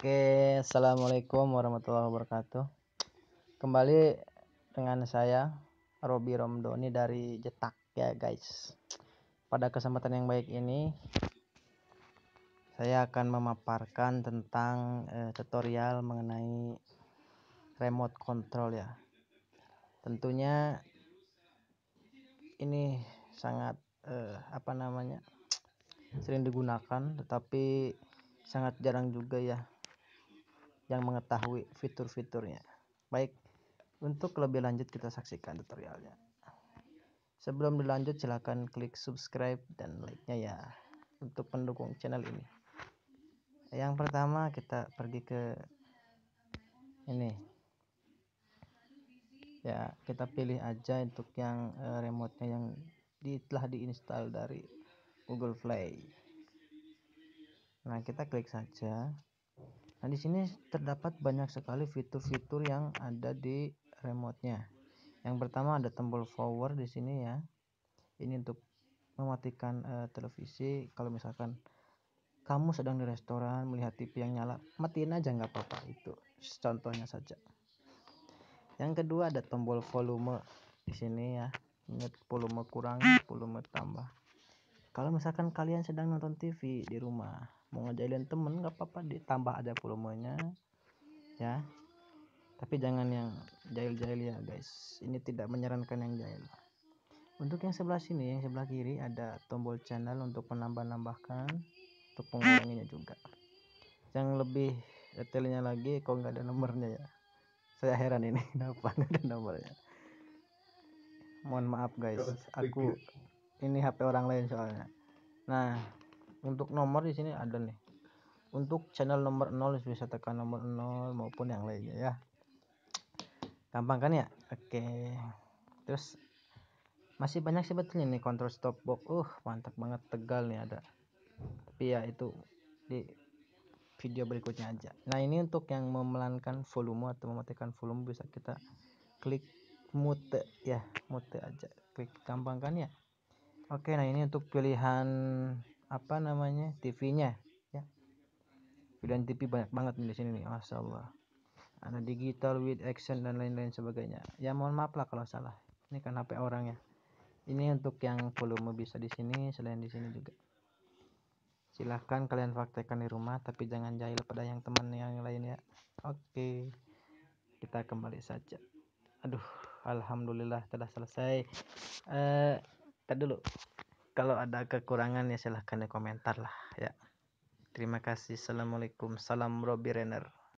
Oke, assalamualaikum warahmatullahi wabarakatuh. Kembali dengan saya Robi Romdoni dari Jetak ya guys. Pada kesempatan yang baik ini, saya akan memaparkan tentang eh, tutorial mengenai remote control ya. Tentunya ini sangat eh, apa namanya sering digunakan, tetapi sangat jarang juga ya yang mengetahui fitur-fiturnya. Baik, untuk lebih lanjut kita saksikan tutorialnya. Sebelum dilanjut silahkan klik subscribe dan like-nya ya untuk pendukung channel ini. Yang pertama kita pergi ke ini. Ya, kita pilih aja untuk yang uh, remote-nya yang di, telah diinstal dari Google Play. Nah, kita klik saja. Nah, di sini terdapat banyak sekali fitur-fitur yang ada di remote Yang pertama ada tombol power di sini ya. Ini untuk mematikan uh, televisi kalau misalkan kamu sedang di restoran melihat TV yang nyala, matiin aja nggak apa-apa itu. Contohnya saja. Yang kedua ada tombol volume di sini ya. Ingat volume kurang, volume tambah. Kalau misalkan kalian sedang nonton TV di rumah, mau ngejailin temen nggak apa-apa ditambah ada volumenya ya tapi jangan yang jahil-jahil ya guys ini tidak menyarankan yang jahil untuk yang sebelah sini yang sebelah kiri ada tombol channel untuk menambah-nambahkan untuk penguranginya juga yang lebih detailnya lagi kok nggak ada nomornya ya saya heran ini kenapa nggak ada nomornya mohon maaf guys aku ini HP orang lain soalnya nah untuk nomor di sini ada nih untuk channel nomor 0 bisa tekan nomor 0 maupun yang lainnya ya gampang kan ya oke terus masih banyak sebetulnya nih kontrol stop box uh mantap banget tegal nih ada tapi ya itu di video berikutnya aja nah ini untuk yang memelankan volume atau mematikan volume bisa kita klik mute ya mute aja klik gampang kan ya oke nah ini untuk pilihan apa namanya TV-nya ya pilihan TV banyak banget nih di sini nih masya Allah ada digital with action dan lain-lain sebagainya ya mohon maaf lah kalau salah ini kan HP orang ya ini untuk yang volume bisa di sini selain di sini juga silahkan kalian praktekkan di rumah tapi jangan jahil pada yang teman yang lain ya oke kita kembali saja aduh alhamdulillah telah selesai eh uh, dulu kalau ada kekurangan ya silahkan di komentar lah ya terima kasih assalamualaikum salam Robi Renner